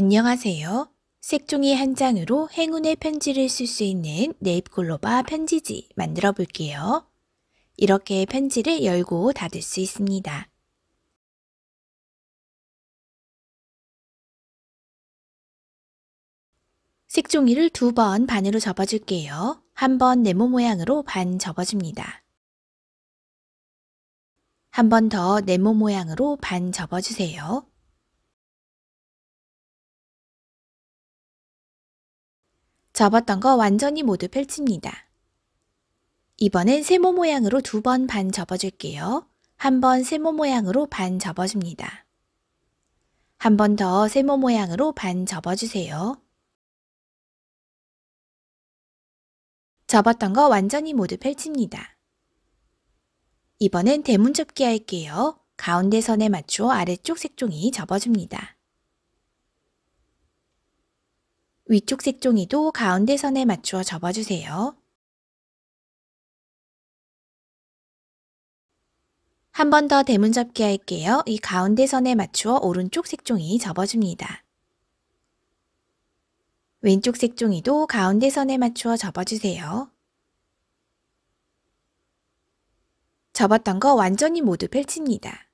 안녕하세요. 색종이 한 장으로 행운의 편지를 쓸 수 있는 네잎글로바 편지지 만들어 볼게요. 이렇게 편지를 열고 닫을 수 있습니다. 색종이를 두 번 반으로 접어줄게요. 한 번 네모 모양으로 반 접어줍니다. 한 번 더 네모 모양으로 반 접어주세요. 접었던 거 완전히 모두 펼칩니다. 이번엔 세모 모양으로 두 번 반 접어줄게요. 한 번 세모 모양으로 반 접어줍니다. 한 번 더 세모 모양으로 반 접어주세요. 접었던 거 완전히 모두 펼칩니다. 이번엔 대문 접기 할게요. 가운데 선에 맞추 아래쪽 색종이 접어줍니다. 위쪽 색종이도 가운데 선에 맞추어 접어주세요. 한 번 더 대문 접기 할게요. 이 가운데 선에 맞추어 오른쪽 색종이 접어줍니다. 왼쪽 색종이도 가운데 선에 맞추어 접어주세요. 접었던 거 완전히 모두 펼칩니다.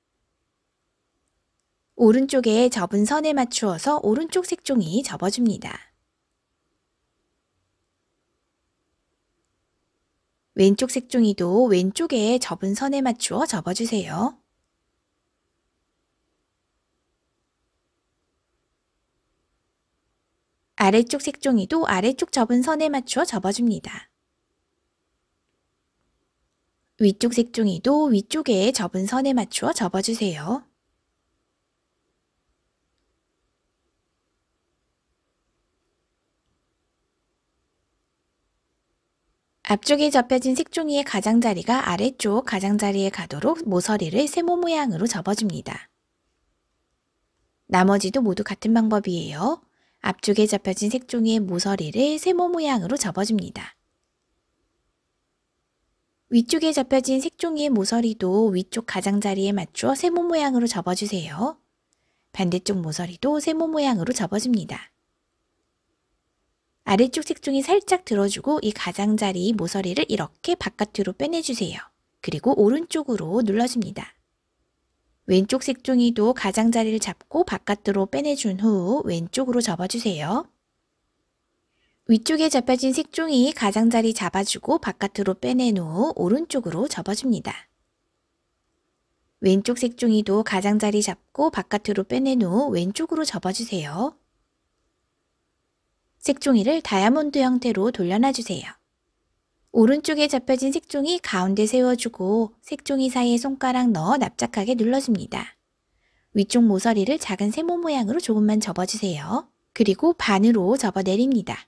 오른쪽에 접은 선에 맞추어서 오른쪽 색종이 접어줍니다. 왼쪽 색종이도 왼쪽에 접은 선에 맞추어 접어주세요. 아래쪽 색종이도 아래쪽 접은 선에 맞추어 접어줍니다. 위쪽 색종이도 위쪽에 접은 선에 맞추어 접어주세요. 앞쪽에 접혀진 색종이의 가장자리가 아래쪽 가장자리에 가도록 모서리를 세모 모양으로 접어줍니다. 나머지도 모두 같은 방법이에요. 앞쪽에 접혀진 색종이의 모서리를 세모 모양으로 접어줍니다. 위쪽에 접혀진 색종이의 모서리도 위쪽 가장자리에 맞춰 세모 모양으로 접어주세요. 반대쪽 모서리도 세모 모양으로 접어줍니다. 아래쪽 색종이 살짝 들어주고 이 가장자리 모서리를 이렇게 바깥으로 빼내주세요. 그리고 오른쪽으로 눌러줍니다. 왼쪽 색종이도 가장자리를 잡고 바깥으로 빼내준 후 왼쪽으로 접어주세요. 위쪽에 잡혀진 색종이 가장자리 잡아주고 바깥으로 빼낸 후 오른쪽으로 접어줍니다. 왼쪽 색종이도 가장자리 잡고 바깥으로 빼낸 후 왼쪽으로 접어주세요. 색종이를 다이아몬드 형태로 돌려놔주세요. 오른쪽에 접혀진 색종이 가운데 세워주고 색종이 사이에 손가락 넣어 납작하게 눌러줍니다. 위쪽 모서리를 작은 세모 모양으로 조금만 접어주세요. 그리고 반으로 접어내립니다.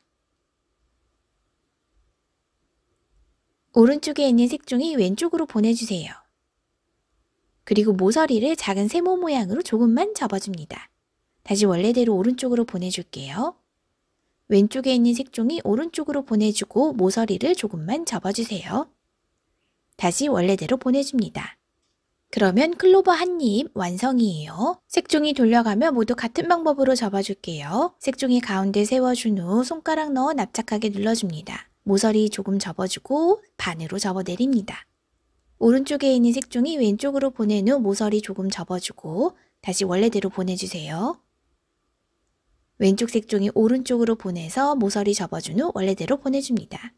오른쪽에 있는 색종이 왼쪽으로 보내주세요. 그리고 모서리를 작은 세모 모양으로 조금만 접어줍니다. 다시 원래대로 오른쪽으로 보내줄게요. 왼쪽에 있는 색종이 오른쪽으로 보내주고 모서리를 조금만 접어주세요. 다시 원래대로 보내줍니다. 그러면 클로버 한입 완성이에요. 색종이 돌려가며 모두 같은 방법으로 접어줄게요. 색종이 가운데 세워준 후 손가락 넣어 납작하게 눌러줍니다. 모서리 조금 접어주고 반으로 접어내립니다. 오른쪽에 있는 색종이 왼쪽으로 보낸 후 모서리 조금 접어주고 다시 원래대로 보내주세요. 왼쪽 색종이 오른쪽으로 보내서 모서리 접어준 후 원래대로 보내줍니다.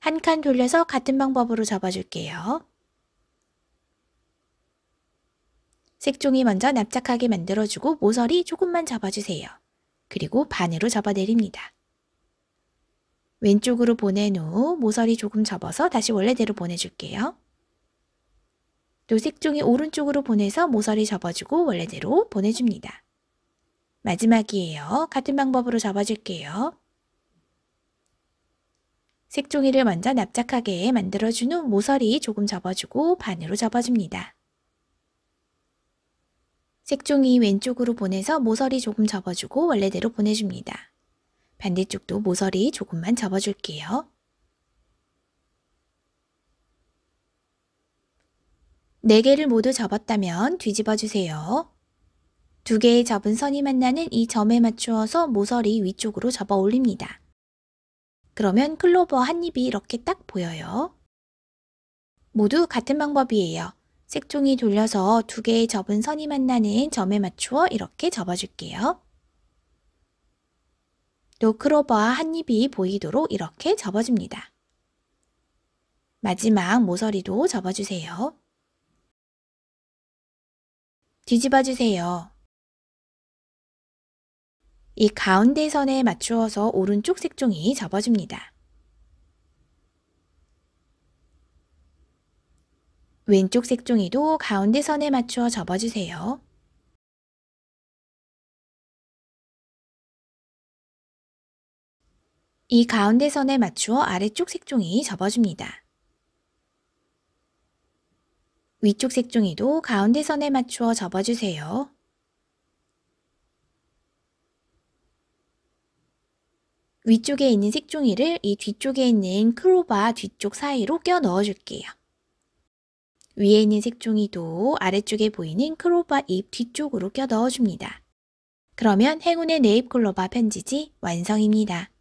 한 칸 돌려서 같은 방법으로 접어줄게요. 색종이 먼저 납작하게 만들어주고 모서리 조금만 접어주세요. 그리고 반으로 접어내립니다. 왼쪽으로 보낸 후 모서리 조금 접어서 다시 원래대로 보내줄게요. 또 색종이 오른쪽으로 보내서 모서리 접어주고 원래대로 보내줍니다. 마지막이에요. 같은 방법으로 접어줄게요. 색종이를 먼저 납작하게 만들어준 후 모서리 조금 접어주고 반으로 접어줍니다. 색종이 왼쪽으로 보내서 모서리 조금 접어주고 원래대로 보내줍니다. 반대쪽도 모서리 조금만 접어줄게요. 네개를 모두 접었다면 뒤집어주세요. 두 개의 접은 선이 만나는 이 점에 맞추어서 모서리 위쪽으로 접어 올립니다. 그러면 클로버 한 입이 이렇게 딱 보여요. 모두 같은 방법이에요. 색종이 돌려서 두 개의 접은 선이 만나는 점에 맞추어 이렇게 접어줄게요. 또 크로버와 한 입이 보이도록 이렇게 접어줍니다. 마지막 모서리도 접어주세요. 뒤집어주세요. 이 가운데 선에 맞추어서 오른쪽 색종이 접어줍니다. 왼쪽 색종이도 가운데 선에 맞추어 접어주세요. 이 가운데 선에 맞추어 아래쪽 색종이 접어줍니다. 위쪽 색종이도 가운데 선에 맞추어 접어주세요. 위쪽에 있는 색종이를 이 뒤쪽에 있는 크로바 뒤쪽 사이로 껴 넣어줄게요. 위에 있는 색종이도 아래쪽에 보이는 크로바 잎 뒤쪽으로 껴 넣어줍니다. 그러면 행운의 네잎클로바 편지지 완성입니다.